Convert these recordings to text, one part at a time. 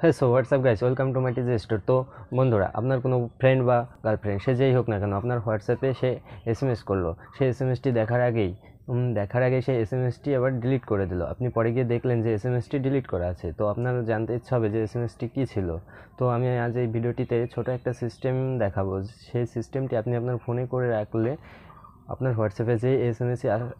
হ্যাঁ so what's up guys welcome to my store তো বন্ধুরা আপনার কোনো ফ্রেন্ড বা গার্লফ্রেন্ড সে যেই হোক না কেন আপনার হোয়াটসঅ্যাপে সে এস এম এস করলো সে এস এম এসটি দেখার আগেই দেখার আগে সে এস এম এসটি আবার ডিলিট করে দিল আপনি পরে গিয়ে দেখলেন যে এস এম এসটি ডিলিট করা আছে তো আপনার জানতে ইচ্ছা হবে যে এস এম এসটি কী ছিল তো আমি আজ এই ভিডিওটিতে ছোটো একটা সিস্টেম দেখাবো সেই সিস্টেমটি আপনি আপনার ফোনে করে রাখলে আপনার হোয়াটসঅ্যাপে যেই এস এম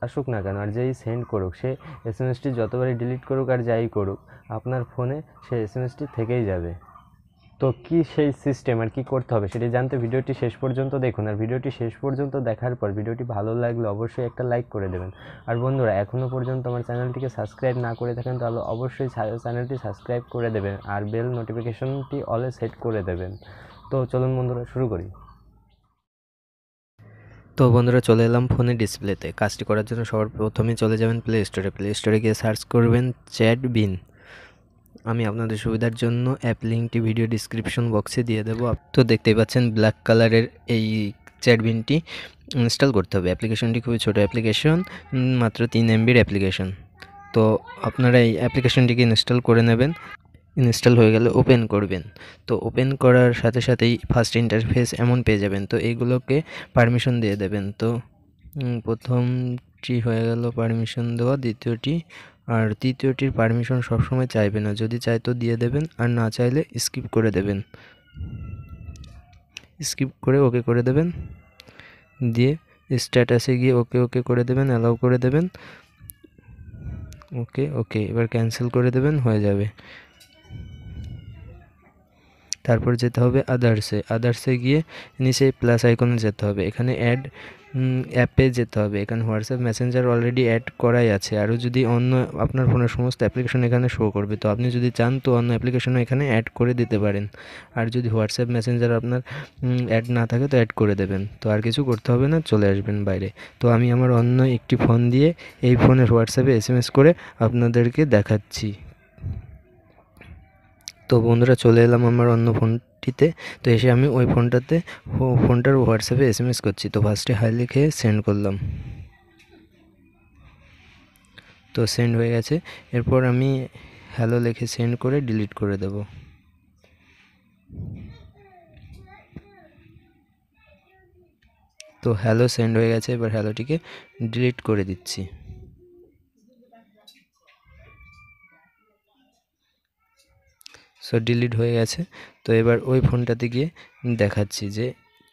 আসুক না কেন আর যেই সেন্ড করুক সে এস এম এসটি যতবারই ডিলিট করুক আর যাই করুক আপনার ফোনে সে এস এম এসটি থেকেই যাবে তো কি সেই সিস্টেম আর কি করতে হবে সেটি জানতে ভিডিওটি শেষ পর্যন্ত দেখুন আর ভিডিওটি শেষ পর্যন্ত দেখার পর ভিডিওটি ভালো লাগলে অবশ্যই একটা লাইক করে দেবেন আর বন্ধুরা এখনও পর্যন্ত আমার চ্যানেলটিকে সাবস্ক্রাইব না করে থাকেন তাহলে অবশ্যই চ্যানেলটি সাবস্ক্রাইব করে দেবেন আর বেল নোটিফিকেশনটি অলে সেট করে দেবেন তো চলুন বন্ধুরা শুরু করি তো বন্ধুরা চলে এলাম ফোনের ডিসপ্লেতে কাজটি করার জন্য সবার প্রথমে চলে যাবেন প্লে স্টোরে প্লে স্টোরে গিয়ে সার্চ করবেন চ্যাট বিন আমি আপনাদের সুবিধার জন্য অ্যাপ লিঙ্কটি ভিডিও ডিসক্রিপশন বক্সে দিয়ে দেবো তো দেখতেই পাচ্ছেন ব্ল্যাক কালারের এই চ্যাট বিনটি ইনস্টল করতে হবে অ্যাপ্লিকেশনটি খুবই ছোটো অ্যাপ্লিকেশন মাত্র তিন এমবির অ্যাপ্লিকেশন তো আপনারা এই অ্যাপ্লিকেশনটিকে ইনস্টল করে নেবেন ইনস্টল হয়ে গেলে ওপেন করবেন তো ওপেন করার সাথে সাথেই ফার্স্ট ইন্টারফেস এমন পেয়ে যাবেন তো এইগুলোকে পারমিশন দিয়ে দেবেন তো প্রথমটি হয়ে গেল পারমিশন দেওয়া দ্বিতীয়টি আর তৃতীয়টির পারমিশন সবসময় চাইবে না যদি চাই তো দিয়ে দেবেন আর না চাইলে স্কিপ করে দেবেন স্কিপ করে ওকে করে দেবেন দিয়ে স্ট্যাটাসে গিয়ে ওকে ওকে করে দেবেন অ্যালাউ করে দেবেন ওকে ওকে এবার ক্যান্সেল করে দেবেন হয়ে যাবে তারপর যেতে হবে আদার্সে আদার্সে গিয়ে নিচে প্লাস আইকনে যেতে হবে এখানে অ্যাড অ্যাপে যেতে হবে এখানে হোয়াটসঅ্যাপ মেসেঞ্জার অলরেডি অ্যাড করাই আছে আরও যদি অন্য আপনার ফোনের সমস্ত অ্যাপ্লিকেশন এখানে শো করবে তো আপনি যদি চান তো অন্য অ্যাপ্লিকেশনও এখানে অ্যাড করে দিতে পারেন আর যদি হোয়াটসঅ্যাপ মেসেঞ্জার আপনার অ্যাড না থাকে তো অ্যাড করে দেবেন তো আর কিছু করতে হবে না চলে আসবেন বাইরে তো আমি আমার অন্য একটি ফোন দিয়ে এই ফোনের হোয়াটসঅ্যাপে এস করে আপনাদেরকে দেখাচ্ছি তো বন্ধুরা চলে এলাম আমার অন্য ফোনটিতে তো এসে আমি ওই ফোনটাতে ফোনটার হোয়াটসঅ্যাপে এস এম এস করছি তো ফার্স্টে হাই লিখে সেন্ড করলাম তো সেন্ড হয়ে গেছে এরপর আমি হ্যালো লিখে সেন্ড করে ডিলিট করে দেব তো হ্যালো সেন্ড হয়ে গেছে এবার হ্যালোটিকে ডিলিট করে দিচ্ছি সো ডিলিট হয়ে গেছে তো এবার ওই ফোনটাতে গিয়ে দেখাচ্ছি যে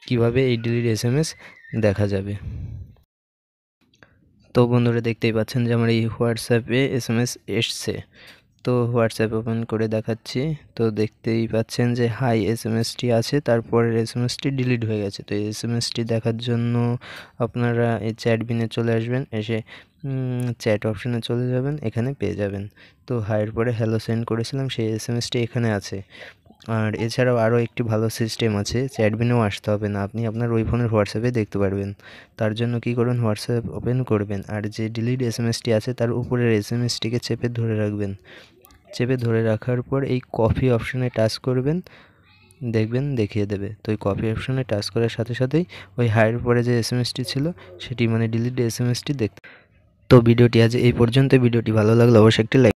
কিভাবে এই ডিলিট এস দেখা যাবে তো বন্ধুরা দেখতেই পাচ্ছেন যে আমার এই হোয়াটসঅ্যাপে এস এম এস এসছে তো হোয়াটসঅ্যাপ ওপেন করে দেখাচ্ছি তো দেখতেই পাচ্ছেন যে হাই এস এম এসটি আছে তারপরের এস এম এসটি ডিলিট হয়ে গেছে তো এস এম এসটি দেখার জন্য আপনারা এই চ্যাট বিনে চলে আসবেন এসে চ্যাট অপশানে চলে যাবেন এখানে পেয়ে যাবেন তো হাইয়ের পরে হ্যালো সেন্ড করেছিলাম সেই এস এম এসটি এখানে আছে আর এছাড়াও আরও একটি ভালো সিস্টেম আছে অ্যাডমিনেও আসতে হবে না আপনি আপনার ওই ফোনের হোয়াটসঅ্যাপে দেখতে পারবেন তার জন্য কি করুন হোয়াটসঅ্যাপ ওপেন করবেন আর যে ডিলিট এস এম এসটি আছে তার উপরের এস এম এসটিকে চেপে ধরে রাখবেন চেপে ধরে রাখার পর এই কফি অপশানে টাচ করবেন দেখবেন দেখিয়ে দেবে তো ওই কপি অপশানে টাচ করার সাথে সাথেই ওই হায়ের পরে যে এস এম এসটি ছিল সেটি মানে ডিলিট এস এম এসটি দেখতে তো ভিডিওটি আজ এই পর্যন্ত ভিডিওটি ভালো লাগলে অবশ্যই একটি লাইক